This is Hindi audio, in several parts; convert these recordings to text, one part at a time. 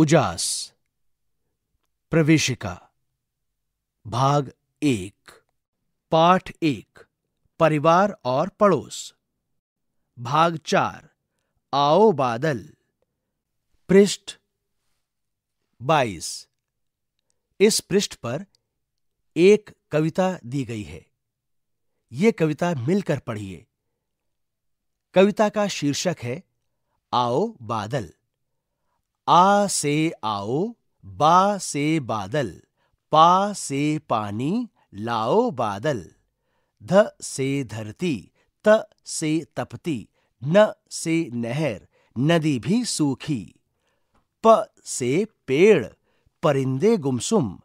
उजास प्रवेशिका भाग एक पाठ एक परिवार और पड़ोस भाग चार आओ बादल पृष्ठ बाईस इस पृष्ठ पर एक कविता दी गई है ये कविता मिलकर पढ़िए कविता का शीर्षक है आओ बादल आ से आओ बा से बादल पा से पानी लाओ बादल ध से धरती त से तपती न से नहर नदी भी सूखी प से पेड़ परिंदे गुमसुम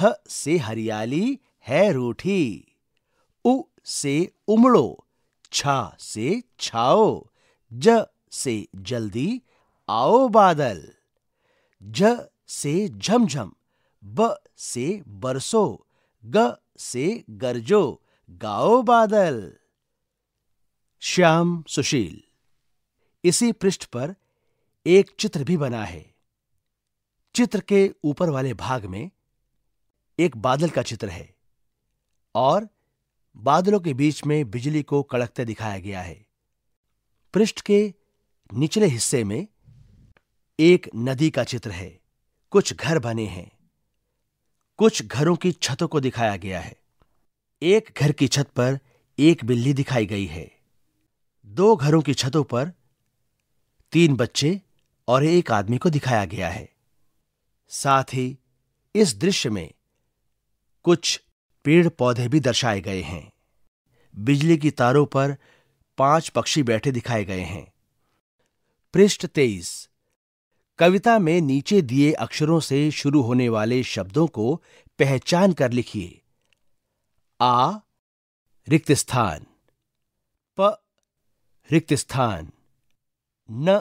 ह से हरियाली है रूठी उ से उमड़ो छा से छाओ ज से जल्दी आओ बादल ज से झमझम ब से बरसो ग से गरजो गाओ बादल श्याम सुशील इसी पृष्ठ पर एक चित्र भी बना है चित्र के ऊपर वाले भाग में एक बादल का चित्र है और बादलों के बीच में बिजली को कड़कते दिखाया गया है पृष्ठ के निचले हिस्से में एक नदी का चित्र है कुछ घर बने हैं कुछ घरों की छतों को दिखाया गया है एक घर की छत पर एक बिल्ली दिखाई गई है दो घरों की छतों पर तीन बच्चे और एक आदमी को दिखाया गया है साथ ही इस दृश्य में कुछ पेड़ पौधे भी दर्शाए गए हैं बिजली की तारों पर पांच पक्षी बैठे दिखाए गए हैं पृष्ठ तेईस कविता में नीचे दिए अक्षरों से शुरू होने वाले शब्दों को पहचान कर लिखिए आ रिक्त स्थान प रिक्त स्थान न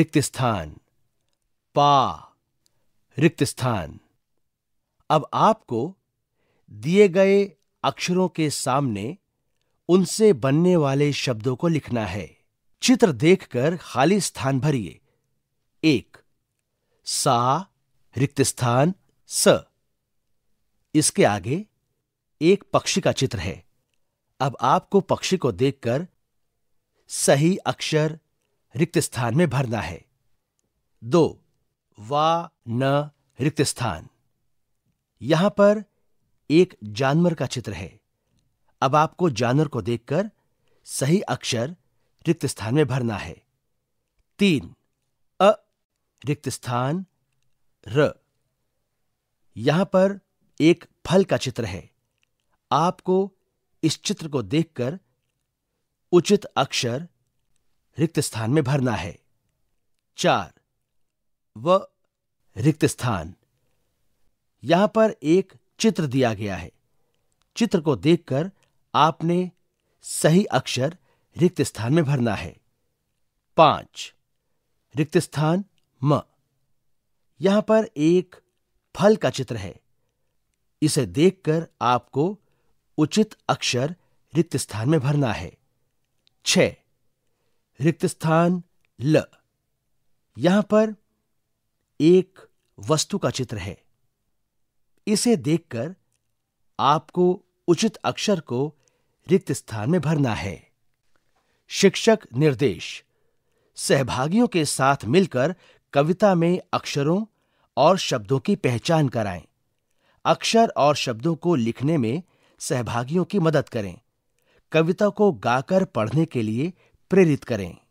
रिक्त स्थान पा रिक्त स्थान अब आपको दिए गए अक्षरों के सामने उनसे बनने वाले शब्दों को लिखना है चित्र देखकर खाली स्थान भरिए एक सा रिक्त स्थान स इसके आगे एक पक्षी का चित्र है अब आपको पक्षी को देखकर सही अक्षर रिक्त स्थान में भरना है दो वा न रिक्त स्थान यहां पर एक जानवर का चित्र है अब आपको जानवर को देखकर सही अक्षर रिक्त स्थान में भरना है तीन रिक्त स्थान र यहां पर एक फल का चित्र है आपको इस चित्र को देखकर उचित अक्षर रिक्त स्थान में भरना है चार व रिक्त स्थान यहां पर एक चित्र दिया गया है चित्र को देखकर आपने सही अक्षर रिक्त स्थान में भरना है पांच रिक्त स्थान म यहां पर एक फल का चित्र है इसे देखकर आपको उचित अक्षर रिक्त स्थान में भरना है छ रिक्त स्थान ल यहां पर एक वस्तु का चित्र है इसे देखकर आपको उचित अक्षर को रिक्त स्थान में भरना है शिक्षक निर्देश सहभागियों के साथ मिलकर कविता में अक्षरों और शब्दों की पहचान कराएं अक्षर और शब्दों को लिखने में सहभागियों की मदद करें कविता को गाकर पढ़ने के लिए प्रेरित करें